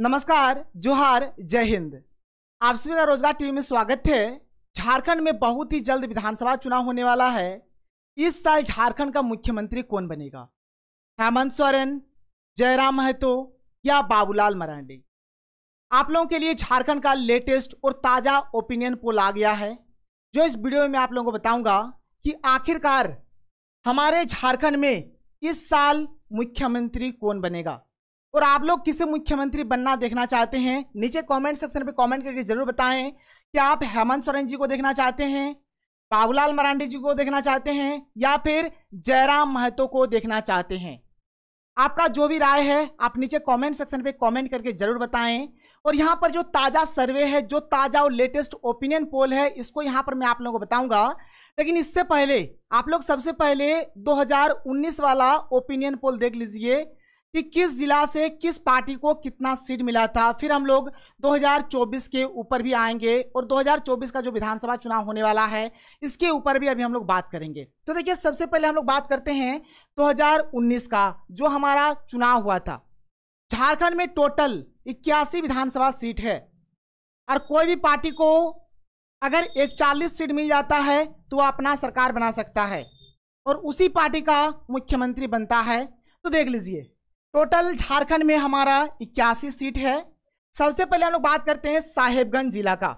नमस्कार जोहार जय हिंद आप सभी का रोजगार टीवी में स्वागत है झारखंड में बहुत ही जल्द विधानसभा चुनाव होने वाला है इस साल झारखंड का मुख्यमंत्री कौन बनेगा हेमंत सोरेन जयराम महतो या बाबूलाल मरांडी आप लोगों के लिए झारखंड का लेटेस्ट और ताज़ा ओपिनियन पोल आ गया है जो इस वीडियो में आप लोगों को बताऊंगा कि आखिरकार हमारे झारखंड में इस साल मुख्यमंत्री कौन बनेगा और आप लोग किसे मुख्यमंत्री बनना देखना चाहते हैं नीचे कमेंट सेक्शन पे कमेंट करके जरूर बताएं कि आप हेमंत सोरेन जी को देखना चाहते हैं बाबूलाल मरांडी जी को देखना चाहते हैं या फिर जयराम महतो को देखना चाहते हैं आपका जो भी राय है आप नीचे कमेंट सेक्शन पे कमेंट करके जरूर बताएं और यहाँ पर जो ताज़ा सर्वे है जो ताज़ा और लेटेस्ट ओपिनियन पोल है इसको यहाँ पर मैं आप लोगों को बताऊंगा लेकिन इससे पहले आप लोग सबसे पहले 2019 वाला ओपिनियन पोल देख लीजिए कि किस ज़िला से किस पार्टी को कितना सीट मिला था फिर हम लोग 2024 के ऊपर भी आएंगे और 2024 का जो विधानसभा चुनाव होने वाला है इसके ऊपर भी अभी हम लोग बात करेंगे तो देखिए सबसे पहले हम लोग बात करते हैं 2019 का जो हमारा चुनाव हुआ था झारखंड में टोटल इक्यासी विधानसभा सीट है और कोई भी पार्टी को अगर एक चालीस सीट मिल जाता है तो वह अपना सरकार बना सकता है और उसी पार्टी का मुख्यमंत्री बनता है तो देख लीजिए टोटल झारखंड में हमारा इक्यासी सीट है सबसे पहले हम लोग बात करते हैं साहेबगंज जिला का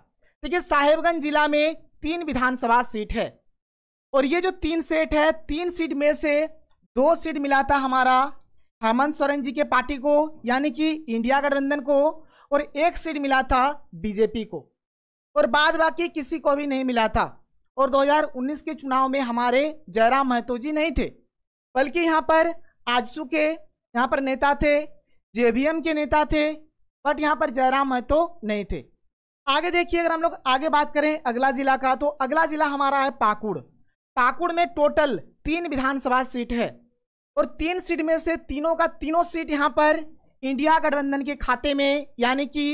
देखिए साहेबगंज जिला में तीन विधानसभा सीट है और ये जो तीन सीट है तीन सीट में से दो सीट मिला था हमारा हेमंत सोरेन जी के पार्टी को यानी कि इंडिया गठबंधन को और एक सीट मिला था बीजेपी को और बाद बाकी किसी को भी नहीं मिला था और 2019 के चुनाव में हमारे जयराम महतो जी नहीं थे बल्कि यहाँ पर आजसू के यहाँ पर नेता थे जेबीएम के नेता थे बट यहाँ पर जयराम महतो नहीं थे आगे देखिए अगर हम लोग आगे बात करें अगला जिला का तो अगला जिला हमारा है पाकुड़ पाकुड़ में टोटल तीन विधानसभा सीट है और तीन सीट में से तीनों का तीनों सीट यहाँ पर इंडिया गठबंधन के खाते में यानी कि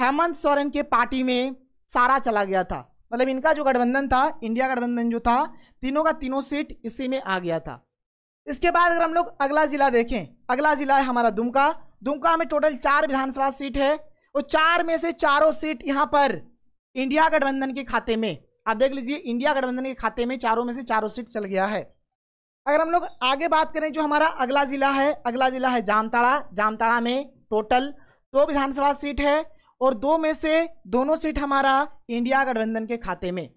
हेमंत सोरेन के पार्टी में सारा चला गया था मतलब इनका जो गठबंधन था इंडिया गठबंधन जो था तीनों का तीनों सीट इसी में आ गया था इसके बाद अगर हम लोग अगला ज़िला देखें अगला ज़िला है हमारा दुमका दुमका में टोटल चार विधानसभा सीट है और चार में से चारों सीट यहाँ पर इंडिया गठबंधन के खाते में आप देख लीजिए इंडिया गठबंधन के खाते में चारों में से चारों सीट चल गया है अगर हम लोग आगे बात करें जो हमारा अगला ज़िला है अगला ज़िला है जामताड़ा जामताड़ा में टोटल दो विधानसभा सीट है और दो में से दोनों सीट हमारा इंडिया गठबंधन के खाते में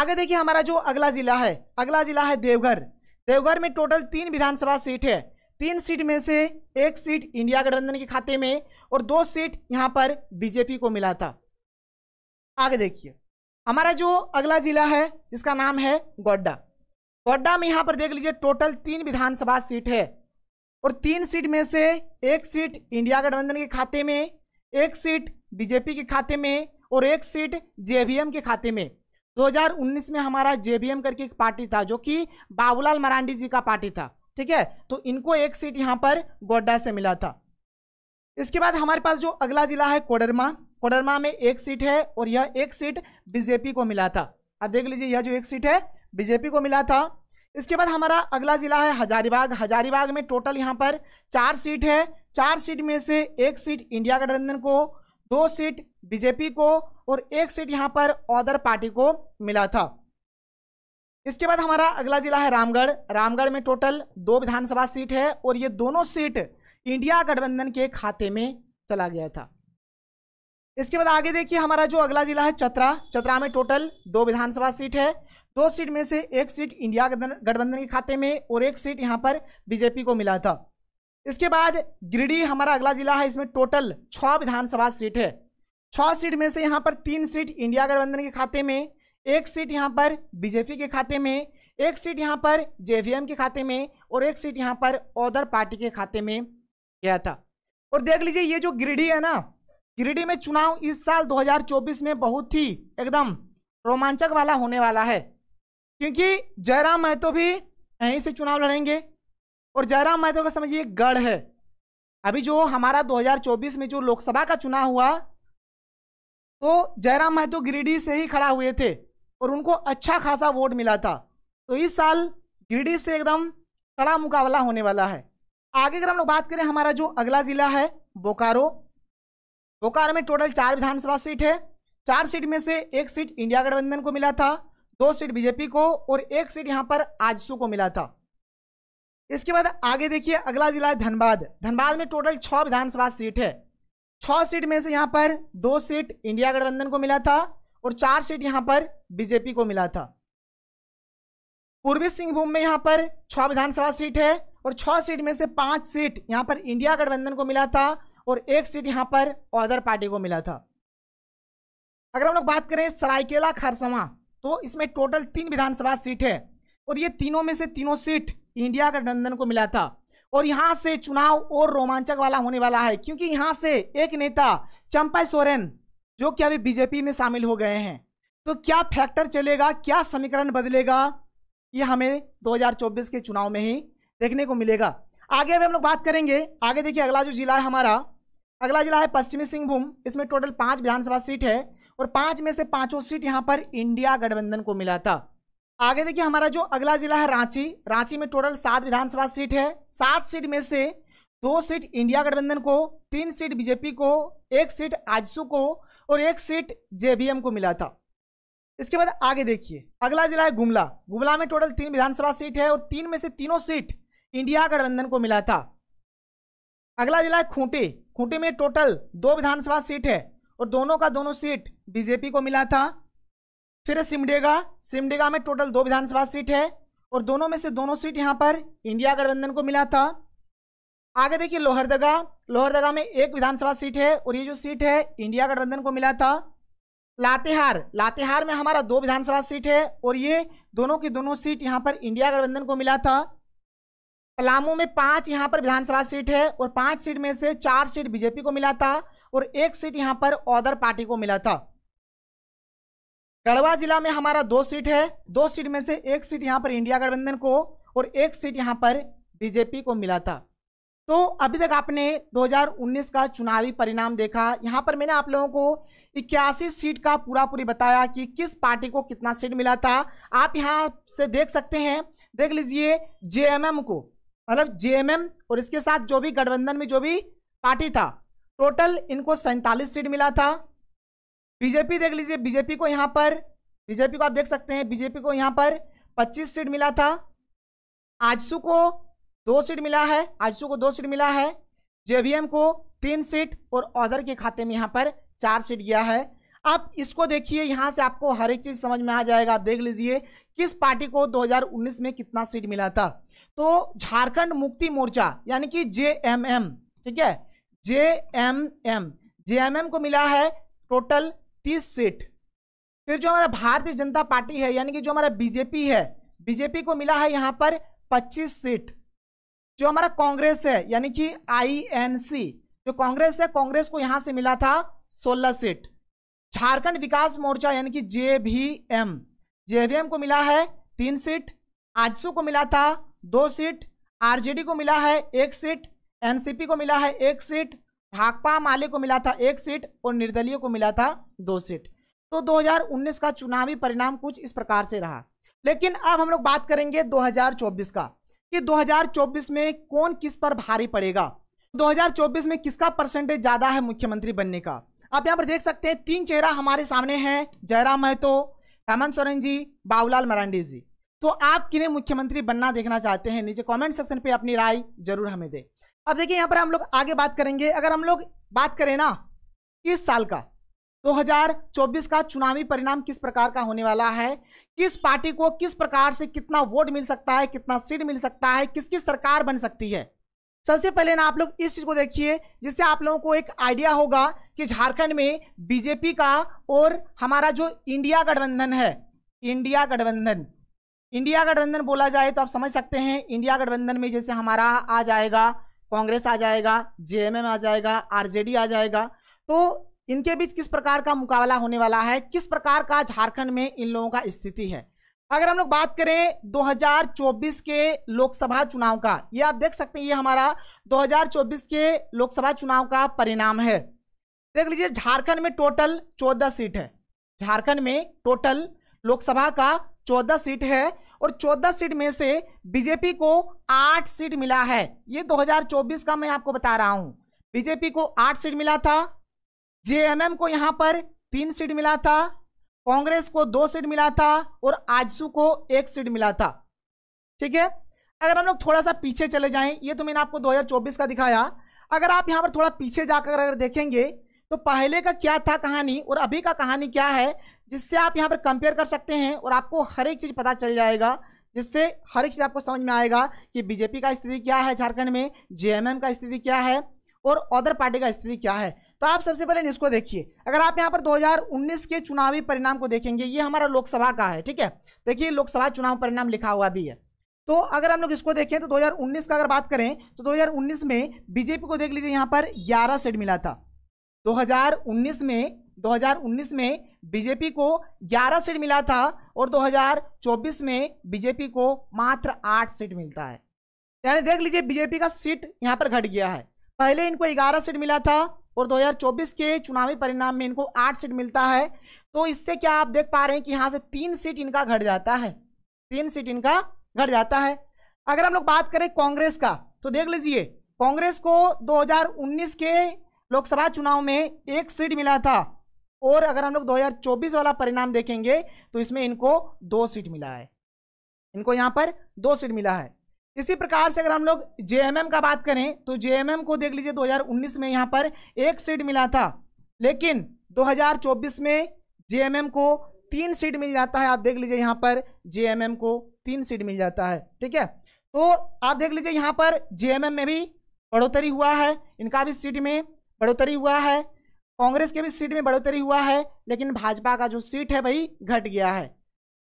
आगे देखिए हमारा जो अगला ज़िला है अगला ज़िला है देवघर देवघर में टोटल तीन विधानसभा सीट है तीन सीट में से एक सीट इंडिया गठबंधन के खाते में और दो सीट यहाँ पर बीजेपी को मिला था आगे देखिए हमारा जो अगला जिला है जिसका नाम है गोड्डा गोड्डा में यहाँ पर देख लीजिए टोटल तीन विधानसभा सीट है और तीन सीट में से एक सीट इंडिया गठबंधन के खाते में एक सीट बीजेपी के खाते में और एक सीट जेवीएम के खाते में 2019 में हमारा जेबीएम करके एक पार्टी था जो कि बाबूलाल मरांडी जी का पार्टी था ठीक है तो इनको एक सीट यहाँ पर गोड्डा से मिला था इसके बाद हमारे पास जो अगला जिला है कोडरमा कोडरमा में एक सीट है और यह एक सीट बीजेपी को मिला था अब देख लीजिए यह जो एक सीट है बीजेपी को मिला था इसके बाद हमारा अगला जिला है हजारीबाग हजारीबाग में टोटल यहाँ पर चार सीट है चार सीट में से एक सीट इंडिया गठबंधन को दो सीट बीजेपी को और एक सीट यहाँ पर अदर पार्टी को मिला था इसके बाद हमारा अगला जिला है रामगढ़ रामगढ़ में टोटल दो विधानसभा सीट है और ये दोनों सीट इंडिया गठबंधन के खाते में चला गया था इसके बाद आगे देखिए हमारा जो अगला जिला है चतरा चतरा में टोटल दो विधानसभा सीट है दो सीट में से एक सीट इंडिया गठबंधन के खाते में और एक सीट यहाँ पर बीजेपी को मिला था इसके बाद गिरिडीह हमारा अगला जिला है इसमें टोटल छः विधानसभा सीट है छः सीट में से यहाँ पर तीन सीट इंडिया गठबंधन के खाते में एक सीट यहाँ पर बीजेपी के खाते में एक सीट यहाँ पर जे के खाते में और एक सीट यहाँ पर ओदर पार्टी के खाते में गया था और देख लीजिए ये जो गिरिडीह है ना गिरिडीह में चुनाव इस साल 2024 में बहुत ही एकदम रोमांचक वाला होने वाला है क्योंकि जयराम महतो भी यहीं से चुनाव लड़ेंगे और जयराम महतो का समझिए गढ़ है अभी जो हमारा 2024 में जो लोकसभा का चुनाव हुआ तो जयराम महतो गिरिडीह से ही खड़ा हुए थे और उनको अच्छा खासा वोट मिला था तो इस साल गिरिडीह से एकदम कड़ा मुकाबला होने वाला है आगे अगर हम लोग बात करें हमारा जो अगला जिला है बोकारो बोकारो में टोटल चार विधानसभा सीट है चार सीट में से एक सीट इंडिया गठबंधन को मिला था दो सीट बीजेपी को और एक सीट यहाँ पर आजसू को मिला था इसके बाद आगे देखिए अगला जिला है धनबाद धनबाद में टोटल छ विधानसभा सीट है छ सीट में से यहाँ पर दो सीट इंडिया गठबंधन को मिला था और चार सीट यहाँ पर बीजेपी को मिला था पूर्वी सिंहभूम में यहाँ पर छ विधानसभा सीट है और छ सीट में से पांच सीट यहाँ पर इंडिया गठबंधन को मिला था और एक सीट यहाँ पर अदर पार्टी को मिला था अगर हम लोग बात करें सरायकेला खरसवा तो इसमें टोटल तीन विधानसभा सीट है और ये तीनों में से तीनों सीट इंडिया गठबंधन को मिला था और यहाँ से चुनाव और रोमांचक वाला होने वाला है क्योंकि यहाँ से एक नेता चंपा सोरेन जो कि अभी बीजेपी में शामिल हो गए हैं तो क्या फैक्टर चलेगा क्या समीकरण बदलेगा ये हमें 2024 के चुनाव में ही देखने को मिलेगा आगे अभी हम लोग बात करेंगे आगे देखिए अगला जो जिला है हमारा अगला जिला है पश्चिमी सिंहभूम इसमें टोटल पाँच विधानसभा सीट है और पाँच में से पाँचों सीट यहाँ पर इंडिया गठबंधन को मिला था आगे देखिए हमारा जो अगला जिला है रांची रांची में टोटल सात विधानसभा सीट है सात सीट में से दो सीट इंडिया गठबंधन को तीन सीट बीजेपी को एक सीट आजसू को और एक सीट जेबीएम को मिला था इसके बाद आगे देखिए अगला जिला है गुमला गुमला में टोटल तीन विधानसभा सीट है और तीन में से तीनों सीट इंडिया गठबंधन को मिला था अगला जिला है खूंटी खूंटी में टोटल दो विधानसभा सीट है और दोनों का दोनों सीट बीजेपी को मिला था फिर सिमडेगा सिमडेगा में टोटल दो विधानसभा सीट है और दोनों में से दोनों सीट यहाँ पर इंडिया गठबंधन को मिला था आगे देखिए लोहरदगा लोहरदगा में एक विधानसभा सीट है और ये जो सीट है इंडिया गठबंधन को मिला था लातेहार लातेहार में हमारा दो विधानसभा सीट है और ये दोनों की दोनों सीट यहाँ पर इंडिया गठबंधन को मिला था पलामू में पांच यहाँ पर विधानसभा सीट है और पांच सीट में से चार सीट बीजेपी को मिला था और एक सीट यहाँ पर ऑदर पार्टी को मिला था गढ़वा जिला में हमारा दो सीट है दो सीट में से एक सीट यहाँ पर इंडिया गठबंधन को और एक सीट यहाँ पर बीजेपी को मिला था तो अभी तक आपने 2019 का चुनावी परिणाम देखा यहाँ पर मैंने आप लोगों को इक्यासी सीट का पूरा पूरी बताया कि किस पार्टी को कितना सीट मिला था आप यहाँ से देख सकते हैं देख लीजिए जेएमएम को मतलब जेएमएम और इसके साथ जो भी गठबंधन में जो भी पार्टी था टोटल इनको सैंतालीस सीट मिला था बीजेपी देख लीजिए बीजेपी को यहाँ पर बीजेपी को आप देख सकते हैं बीजेपी को यहाँ पर 25 सीट मिला था आजसू को दो सीट मिला है आजसू को दो सीट मिला है जेवीएम को तीन सीट और ऑर्डर के खाते में यहाँ पर चार सीट गया है आप इसको देखिए यहाँ से आपको हर एक चीज़ समझ में आ जाएगा आप देख लीजिए किस पार्टी को 2019 में कितना सीट मिला था तो झारखंड मुक्ति मोर्चा यानी कि जे ठीक है जे एम को मिला है टोटल तीस सीट फिर जो हमारा भारतीय जनता पार्टी है यानी कि जो हमारा बीजेपी है बीजेपी को मिला है यहाँ पर पच्चीस सीट जो हमारा कांग्रेस है यानी कि आईएनसी जो कांग्रेस है कांग्रेस को यहाँ से मिला था सोलह सीट झारखंड विकास मोर्चा यानी कि जे भी एम जे भी एम को मिला है तीन सीट आजसू को मिला था दो सीट आरजेडी को मिला है एक सीट एनसीपी को मिला है एक सीट भाकपा माले को मिला था एक सीट और निर्दलीय को मिला था दो सीट तो 2019 का चुनावी परिणाम कुछ इस प्रकार से रहा लेकिन अब हम लोग बात करेंगे 2024 का कि 2024 में कौन किस पर भारी पड़ेगा 2024 में किसका परसेंटेज ज़्यादा है मुख्यमंत्री बनने का आप यहाँ पर देख सकते हैं तीन चेहरा हमारे सामने है जयराम महतो हेमंत सोरेन जी बाबूलाल मरांडी जी तो आप किन्हें मुख्यमंत्री बनना देखना चाहते हैं नीचे कमेंट सेक्शन पे अपनी राय जरूर हमें दें अब देखिए यहाँ पर हम लोग आगे बात करेंगे अगर हम लोग बात करें ना इस साल का 2024 का चुनावी परिणाम किस प्रकार का होने वाला है किस पार्टी को किस प्रकार से कितना वोट मिल सकता है कितना सीट मिल सकता है किसकी सरकार बन सकती है सबसे पहले ना आप लोग इस चीज को देखिए जिससे आप लोगों को एक आइडिया होगा कि झारखंड में बीजेपी का और हमारा जो इंडिया गठबंधन है इंडिया गठबंधन इंडिया गठबंधन बोला जाए तो आप समझ सकते हैं इंडिया गठबंधन में जैसे हमारा आ जाएगा कांग्रेस आ जाएगा जेएमएम आ जाएगा आरजेडी आ जाएगा तो इनके बीच किस प्रकार का मुकाबला होने वाला है किस प्रकार का झारखंड में इन लोगों का स्थिति है अगर हम लोग बात करें 2024 के लोकसभा चुनाव का ये आप देख सकते हैं ये हमारा 2024 के लोकसभा चुनाव का परिणाम है देख लीजिए झारखंड में टोटल 14 सीट है झारखंड में टोटल लोकसभा का 14 सीट है और 14 सीट में से बीजेपी को 8 सीट मिला है ये 2024 का मैं आपको बता रहा हूं बीजेपी को 8 सीट मिला था जेएमएम को यहां पर तीन सीट मिला था कांग्रेस को दो सीट मिला था और आजसू को एक सीट मिला था ठीक है अगर हम लोग थोड़ा सा पीछे चले जाएं ये तो मैंने आपको 2024 का दिखाया अगर आप यहाँ पर थोड़ा पीछे जाकर अगर देखेंगे तो पहले का क्या था कहानी और अभी का कहानी क्या है जिससे आप यहाँ पर कंपेयर कर सकते हैं और आपको हर एक चीज़ पता चल जाएगा जिससे हर एक चीज़ आपको समझ में आएगा कि बीजेपी का स्थिति क्या है झारखंड में जे का स्थिति क्या है और अदर पार्टी का स्थिति क्या है तो आप सबसे पहले इसको देखिए अगर आप यहाँ पर 2019 के चुनावी परिणाम को देखेंगे ये हमारा लोकसभा का है ठीक है देखिए लोकसभा चुनाव परिणाम लिखा हुआ भी है तो अगर हम लोग इसको देखें तो 2019 का अगर बात करें तो 2019 में बीजेपी को देख लीजिए यहाँ पर 11 सीट मिला था 2019 में 2019 में बीजेपी को 11 सीट मिला था और 2024 में बीजेपी को मात्र 8 सीट मिलता है यानी देख लीजिए बीजेपी का सीट यहाँ पर घट गया है पहले इनको 11 सीट मिला था और 2024 के चुनावी परिणाम में इनको 8 सीट मिलता है तो इससे क्या आप देख पा रहे हैं कि यहाँ से तीन सीट इनका घट जाता है तीन सीट इनका घट जाता है अगर हम लोग बात करें कांग्रेस का तो देख लीजिए कांग्रेस को 2019 के लोकसभा चुनाव में एक सीट मिला था और अगर हम लोग 2024 वाला परिणाम देखेंगे तो इसमें इनको दो सीट मिला है इनको यहाँ पर दो सीट मिला है इसी प्रकार से अगर हम लोग जे का बात करें तो जे को देख लीजिए 2019 में यहाँ पर एक सीट मिला था लेकिन 2024 में जेएमएम को तीन सीट मिल जाता है आप देख लीजिए यहाँ पर जेएमएम को तीन सीट मिल जाता है ठीक है तो आप देख लीजिए यहाँ पर जेएमएम में भी बढ़ोतरी हुआ है इनका भी सीट में बढ़ोतरी हुआ है कांग्रेस के भी सीट में बढ़ोतरी हुआ है लेकिन भाजपा का जो सीट है वही घट गया है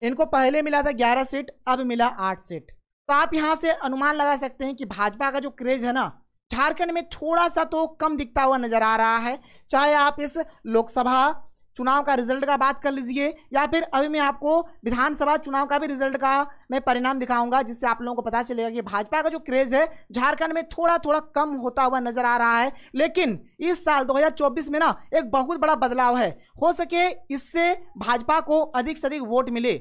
इनको पहले मिला था ग्यारह सीट अब मिला आठ सीट तो आप यहाँ से अनुमान लगा सकते हैं कि भाजपा का जो क्रेज है ना झारखंड में थोड़ा सा तो कम दिखता हुआ नजर आ रहा है चाहे आप इस लोकसभा चुनाव का रिजल्ट का बात कर लीजिए या फिर अभी मैं आपको विधानसभा चुनाव का भी रिजल्ट का मैं परिणाम दिखाऊंगा जिससे आप लोगों को पता चलेगा कि भाजपा का जो क्रेज है झारखंड में थोड़ा थोड़ा कम होता हुआ नजर आ रहा है लेकिन इस साल 2024 में ना एक बहुत बड़ा बदलाव है हो सके इससे भाजपा को अधिक से अधिक वोट मिले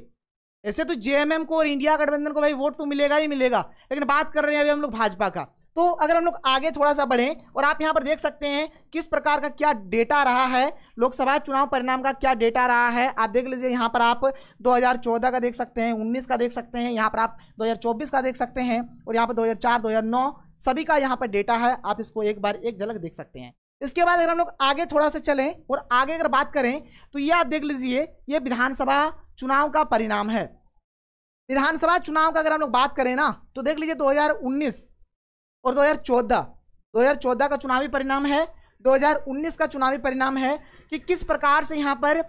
ऐसे तो जेएमएम को और इंडिया गठबंधन को भाई वोट तो मिलेगा ही मिलेगा लेकिन बात कर रहे हैं अभी हम लोग भाजपा का तो अगर हम लोग आगे थोड़ा सा बढ़ें और आप यहाँ पर देख सकते हैं किस प्रकार का क्या डेटा रहा है लोकसभा चुनाव परिणाम का क्या डेटा रहा है आप देख लीजिए यहाँ पर आप 2014 का देख सकते हैं 19 का देख सकते हैं यहाँ पर आप 2024 का देख सकते हैं और यहाँ पर 2004 2009 सभी का यहाँ पर डेटा है आप इसको एक बार एक झलक देख सकते हैं इसके बाद अगर हम लोग आगे थोड़ा सा चलें और आगे अगर बात करें तो ये आप देख लीजिए ये विधानसभा चुनाव का परिणाम है विधानसभा चुनाव का अगर हम लोग बात करें ना तो देख लीजिए 2019 और 2014 2014 का चुनावी परिणाम है 2019 का चुनावी परिणाम है कि किस प्रकार से यहाँ पर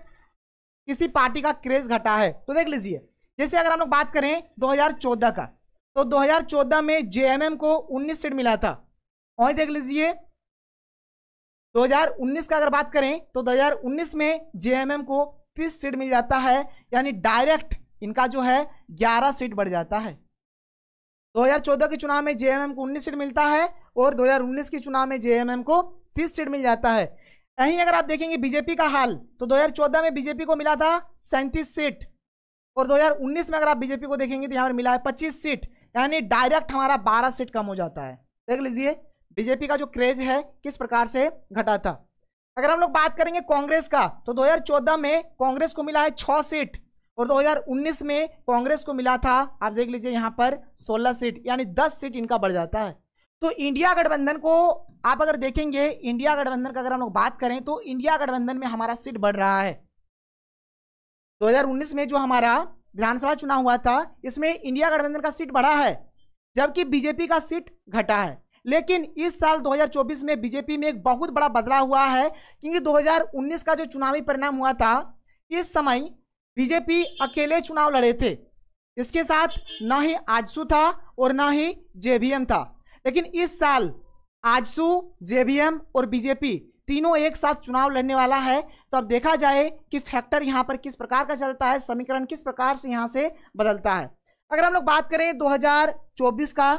किसी पार्टी का क्रेज घटा है तो देख लीजिए जैसे अगर हम लोग बात करें 2014 का तो 2014 में जेएमएम को 19 सीट मिला था और देख लीजिए 2019 का अगर बात करें तो 2019 में जेएमएम को 30 सीट मिल जाता है यानी डायरेक्ट इनका जो है 11 सीट बढ़ जाता है 2014 के चुनाव में जेएमएम को 19 सीट मिलता है और 2019 के चुनाव में जेएमएम को 30 सीट मिल जाता है वहीं अगर आप देखेंगे बीजेपी का हाल तो 2014 में बीजेपी को मिला था सैंतीस सीट और 2019 में अगर आप बीजेपी को देखेंगे तो यहाँ पर मिला है पच्चीस सीट यानी डायरेक्ट हमारा बारह सीट कम हो जाता है देख लीजिए बीजेपी का जो क्रेज है किस प्रकार से घटा था अगर हम लोग बात करेंगे कांग्रेस का तो 2014 में कांग्रेस को मिला है छह सीट और 2019 में कांग्रेस को मिला था आप देख लीजिए यहां पर 16 सीट यानी 10 सीट इनका बढ़ जाता है तो इंडिया गठबंधन को आप अगर देखेंगे इंडिया गठबंधन का अगर हम लोग बात करें तो इंडिया गठबंधन में हमारा सीट बढ़ रहा है 2019 में जो हमारा विधानसभा चुनाव हुआ था इसमें इंडिया गठबंधन का सीट बढ़ा है जबकि बीजेपी का सीट घटा है लेकिन इस साल 2024 में बीजेपी में एक बहुत बड़ा बदलाव हुआ है क्योंकि 2019 का जो चुनावी परिणाम हुआ था इस समय बीजेपी अकेले चुनाव लड़े थे इसके साथ ना ही आजसू था और ना ही जेबीएम था लेकिन इस साल आजसू जेबीएम और बीजेपी तीनों एक साथ चुनाव लड़ने वाला है तो अब देखा जाए कि फैक्टर यहाँ पर किस प्रकार का चलता है समीकरण किस प्रकार से यहाँ से बदलता है अगर हम लोग बात करें 2024 का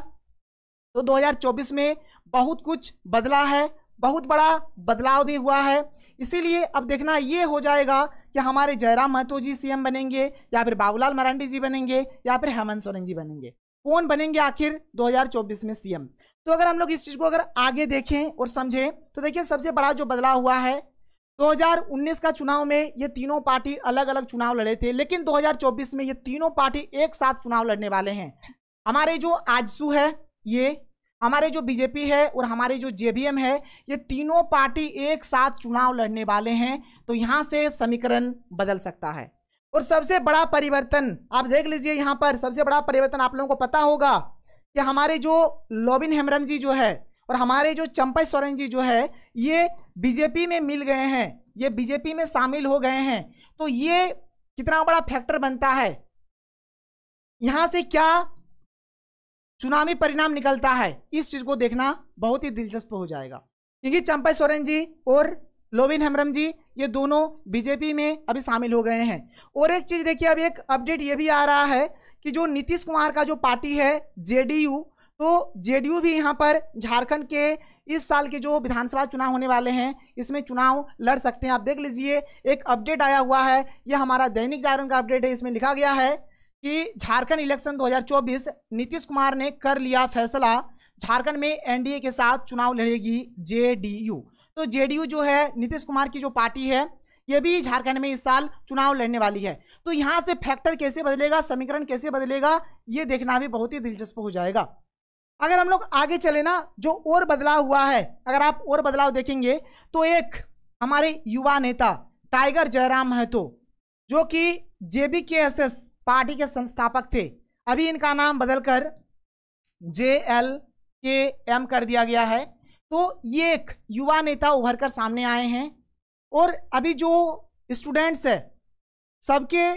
तो 2024 में बहुत कुछ बदला है बहुत बड़ा बदलाव भी हुआ है इसीलिए अब देखना ये हो जाएगा कि हमारे जयराम महतो जी सीएम बनेंगे या फिर बाबूलाल मरांडी जी बनेंगे या फिर हेमंत सोरेन जी बनेंगे कौन बनेंगे आखिर 2024 में सीएम तो अगर हम लोग इस चीज़ को अगर आगे देखें और समझें तो देखिए सबसे बड़ा जो बदलाव हुआ है 2019 का चुनाव में ये तीनों पार्टी अलग अलग चुनाव लड़े थे लेकिन 2024 में ये तीनों पार्टी एक साथ चुनाव लड़ने वाले हैं हमारे जो आजसू है ये हमारे जो बीजेपी है और हमारे जो जेबीएम है ये तीनों पार्टी एक साथ चुनाव लड़ने वाले हैं तो यहाँ से समीकरण बदल सकता है और सबसे बड़ा परिवर्तन आप देख लीजिए यहाँ पर सबसे बड़ा परिवर्तन आप लोगों को पता होगा कि हमारे जो लोबिन हेमरम जी जो है और हमारे जो चंपा सोरेन जी जो है ये बीजेपी में मिल गए हैं ये बीजेपी में शामिल हो गए हैं तो ये कितना बड़ा फैक्टर बनता है यहाँ से क्या चुनावी परिणाम निकलता है इस चीज को देखना बहुत ही दिलचस्प हो जाएगा क्योंकि चंपा सोरेन जी और लोविन हेमरम जी ये दोनों बीजेपी में अभी शामिल हो गए हैं और एक चीज़ देखिए अभी एक अपडेट ये भी आ रहा है कि जो नीतीश कुमार का जो पार्टी है जेडीयू तो जेडीयू भी यहाँ पर झारखंड के इस साल के जो विधानसभा चुनाव होने वाले हैं इसमें चुनाव लड़ सकते हैं आप देख लीजिए एक अपडेट आया हुआ है ये हमारा दैनिक जागरण का अपडेट है इसमें लिखा गया है कि झारखंड इलेक्शन 2024 नीतीश कुमार ने कर लिया फैसला झारखंड में एनडीए के साथ चुनाव लड़ेगी जेडीयू तो जेडीयू जो है नीतीश कुमार की जो पार्टी है ये भी झारखंड में इस साल चुनाव लड़ने वाली है तो यहाँ से फैक्टर कैसे बदलेगा समीकरण कैसे बदलेगा ये देखना भी बहुत ही दिलचस्प हो जाएगा अगर हम लोग आगे चले ना जो और बदलाव हुआ है अगर आप और बदलाव देखेंगे तो एक हमारे युवा नेता टाइगर जयराम महतो जो कि जेबी के एस एस पार्टी के संस्थापक थे अभी इनका नाम बदलकर जे एल के एम कर दिया गया है तो ये एक युवा नेता उभर कर सामने आए हैं और अभी जो स्टूडेंट्स है सबके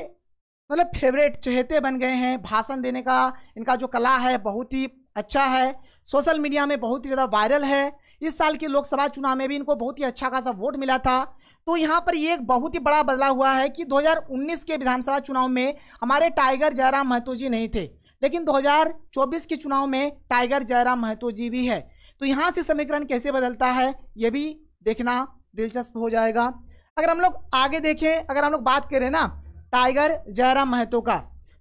मतलब फेवरेट चहेते बन गए हैं भाषण देने का इनका जो कला है बहुत ही अच्छा है सोशल मीडिया में बहुत ही ज़्यादा वायरल है इस साल के लोकसभा चुनाव में भी इनको बहुत ही अच्छा खासा वोट मिला था तो यहाँ पर ये एक बहुत ही बड़ा बदलाव हुआ है कि 2019 के विधानसभा चुनाव में हमारे टाइगर जयराम महतो जी नहीं थे लेकिन 2024 के चुनाव में टाइगर जयराम महतो जी भी है तो यहाँ से समीकरण कैसे बदलता है ये भी देखना दिलचस्प हो जाएगा अगर हम लोग आगे देखें अगर हम लोग बात करें ना टाइगर जयराम महतो का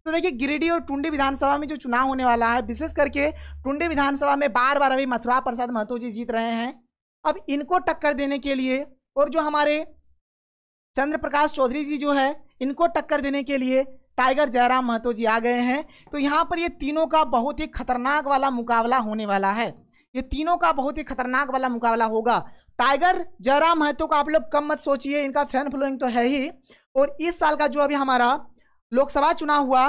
तो देखिए गिरिडीह और टुंडी विधानसभा में जो चुनाव होने वाला है विशेष करके टुंडी विधानसभा में बार बार अभी मथुरा प्रसाद महतो जी जीत रहे हैं अब इनको टक्कर देने के लिए और जो हमारे चंद्र प्रकाश चौधरी जी जो है इनको टक्कर देने के लिए टाइगर जयराम महतो जी आ गए हैं तो यहाँ पर ये तीनों का बहुत ही खतरनाक वाला मुकाबला होने वाला है ये तीनों का बहुत ही खतरनाक वाला मुकाबला होगा टाइगर जयराम महतो का आप लोग कम मत सोचिए इनका फैन फॉलोइंग तो है ही और इस साल का जो अभी हमारा लोकसभा चुनाव हुआ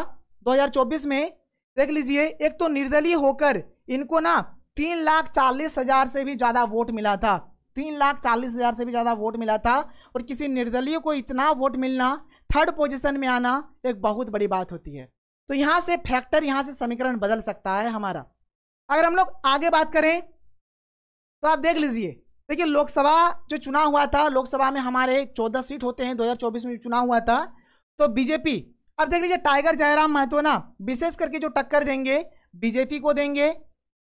2024 में देख लीजिए एक तो निर्दलीय होकर इनको ना तीन लाख चालीस हजार से भी ज़्यादा वोट मिला था तीन लाख चालीस हजार से भी ज़्यादा वोट मिला था और किसी निर्दलीय को इतना वोट मिलना थर्ड पोजिशन में आना एक बहुत बड़ी बात होती है तो यहाँ से फैक्टर यहाँ से समीकरण बदल सकता है हमारा अगर हम लोग आगे बात करें तो आप देख लीजिए देखिए लोकसभा जो चुनाव हुआ था लोकसभा में हमारे चौदह सीट होते हैं 2024 में चुनाव हुआ था तो बीजेपी अब देख लीजिए टाइगर जयराम महतो ना विशेष करके जो टक्कर देंगे बीजेपी को देंगे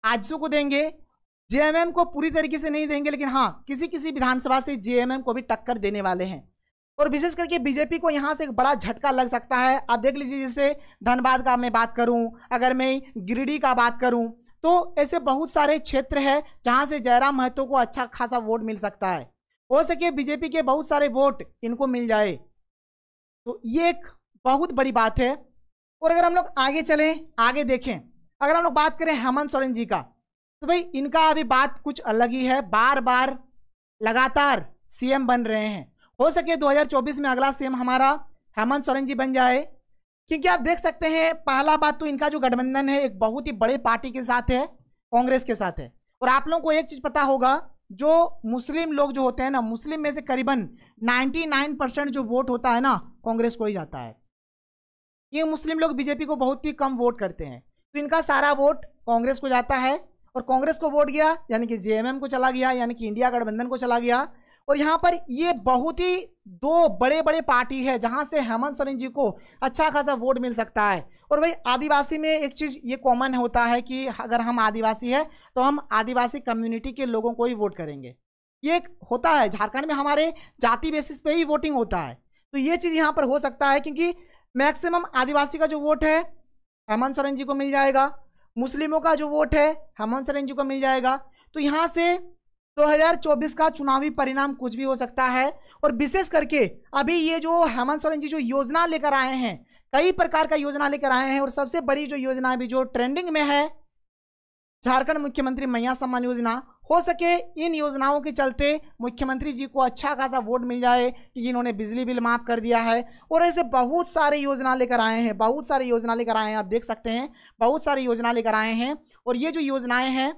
आजसू को देंगे जेएमएम को पूरी तरीके से नहीं देंगे लेकिन हाँ किसी किसी विधानसभा से जेएमएम को भी टक्कर देने वाले हैं और विशेष करके बीजेपी को यहाँ से एक बड़ा झटका लग सकता है आप देख लीजिए जैसे धनबाद का मैं बात करूँ अगर मैं गिरिडीह का बात करूँ तो ऐसे बहुत सारे क्षेत्र है जहाँ से जयराम महतो को अच्छा खासा वोट मिल सकता है हो सके बीजेपी के बहुत सारे वोट इनको मिल जाए तो ये एक बहुत बड़ी बात है और अगर हम लोग आगे चलें आगे देखें अगर हम लोग बात करें हेमंत सोरेन जी का तो भाई इनका अभी बात कुछ अलग ही है बार बार लगातार सीएम बन रहे हैं हो सके 2024 में अगला सीएम हमारा हेमंत सोरेन जी बन जाए क्योंकि आप देख सकते हैं पहला बात तो इनका जो गठबंधन है एक बहुत ही बड़े पार्टी के साथ है कांग्रेस के साथ है और आप लोगों को एक चीज़ पता होगा जो मुस्लिम लोग जो होते हैं ना मुस्लिम में से करीबन 99 परसेंट जो वोट होता है ना कांग्रेस को ही जाता है ये मुस्लिम लोग बीजेपी को बहुत ही कम वोट करते हैं तो इनका सारा वोट कांग्रेस को जाता है और कांग्रेस को वोट गया यानी कि जेएमएम को चला गया यानी कि इंडिया गठबंधन को चला गया और यहाँ पर ये बहुत ही दो बड़े बड़े पार्टी है जहाँ से हेमंत सोरेन जी को अच्छा खासा वोट मिल सकता है और भाई आदिवासी में एक चीज़ ये कॉमन होता है कि अगर हम आदिवासी हैं तो हम आदिवासी कम्युनिटी के लोगों को ही वोट करेंगे ये होता है झारखंड में हमारे जाति बेसिस पे ही वोटिंग होता है तो ये चीज़ यहाँ पर हो सकता है क्योंकि मैक्सिमम आदिवासी का जो वोट है हेमंत सोरेन जी को मिल जाएगा मुस्लिमों का जो वोट है हेमंत सोरेन जी को मिल जाएगा तो यहाँ से 2024 का चुनावी परिणाम कुछ भी हो सकता है और विशेष करके अभी ये जो हेमंत सोरेन जी जो योजना लेकर आए हैं कई प्रकार का योजना लेकर आए हैं और सबसे बड़ी जो योजना अभी जो ट्रेंडिंग में है झारखंड मुख्यमंत्री मैया सम्मान योजना हो सके इन योजनाओं के चलते मुख्यमंत्री जी को अच्छा खासा वोट मिल जाए कि इन्होंने बिजली बिल माफ़ कर दिया है और ऐसे बहुत सारे योजना लेकर आए हैं बहुत सारे योजना लेकर आए हैं आप देख सकते हैं बहुत सारी योजना लेकर आए हैं और ये जो योजनाएं हैं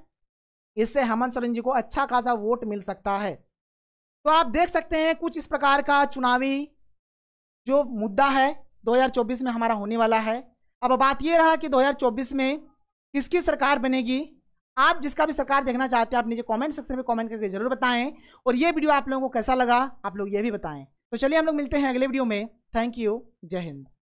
इससे हेमंत सोरेन जी को अच्छा खासा वोट मिल सकता है तो आप देख सकते हैं कुछ इस प्रकार का चुनावी जो मुद्दा है दो में हमारा होने वाला है अब बात ये रहा कि दो में किसकी सरकार बनेगी आप जिसका भी सरकार देखना चाहते हैं आप नीचे कमेंट सेक्शन में कमेंट करके जरूर बताएं और ये वीडियो आप लोगों को कैसा लगा आप लोग ये भी बताएं तो चलिए हम लोग मिलते हैं अगले वीडियो में थैंक यू जय हिंद